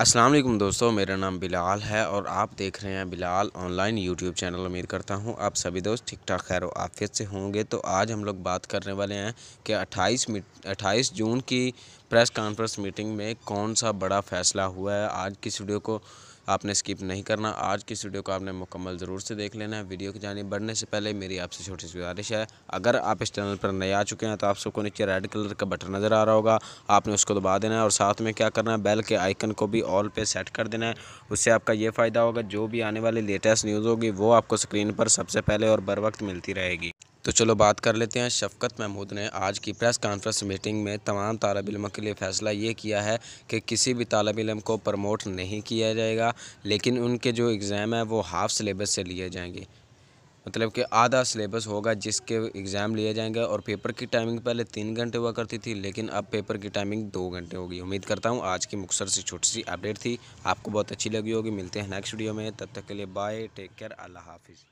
असलम दोस्तों मेरा नाम बिलाल है और आप देख रहे हैं बिलाल ऑनलाइन यूट्यूब चैनल उम्मीद करता हूं आप सभी दोस्त ठीक ठाक खैर आफियत से होंगे तो आज हम लोग बात करने वाले हैं कि 28 मिनट 28 जून की प्रेस कॉन्फ्रेंस मीटिंग में कौन सा बड़ा फैसला हुआ है आज की वीडियो को आपने स्किप नहीं करना आज की वीडियो को आपने मुकम्मल ज़रूर से देख लेना है वीडियो की जानी बढ़ने से पहले मेरी आपसे छोटी सी गुजारिश है अगर आप इस चैनल पर नए आ चुके हैं तो आप सबको नीचे रेड कलर का बटन नज़र आ रहा होगा आपने उसको दबा देना है और साथ में क्या करना है बेल के आइकन को भी ऑल पे सेट कर देना है उससे आपका ये फ़ायदा होगा जो भी आने वाली लेटेस्ट न्यूज़ होगी वो आपको स्क्रीन पर सबसे पहले और बर वक्त मिलती रहेगी तो चलो बात कर लेते हैं शफकत महमूद ने आज की प्रेस कॉन्फ्रेंस मीटिंग में तमाम तलब इलम के लिए फ़ैसला ये किया है कि किसी भी तालब इलम को प्रमोट नहीं किया जाएगा लेकिन उनके जो एग्ज़ाम है वो हाफ़ सिलेबस से लिए जाएंगे मतलब कि आधा सिलेबस होगा जिसके एग्ज़ाम लिए जाएंगे और पेपर की टाइमिंग पहले तीन घंटे हुआ करती थी लेकिन अब पेपर की टाइमिंग दो घंटे होगी उम्मीद करता हूँ आज की मुख्तर सी छोटी सी अपडेट थी आपको बहुत अच्छी लगी होगी मिलते हैं नेक्स्ट वीडियो में तब तक के लिए बाय टेक केयर अल्लाह हाफिज़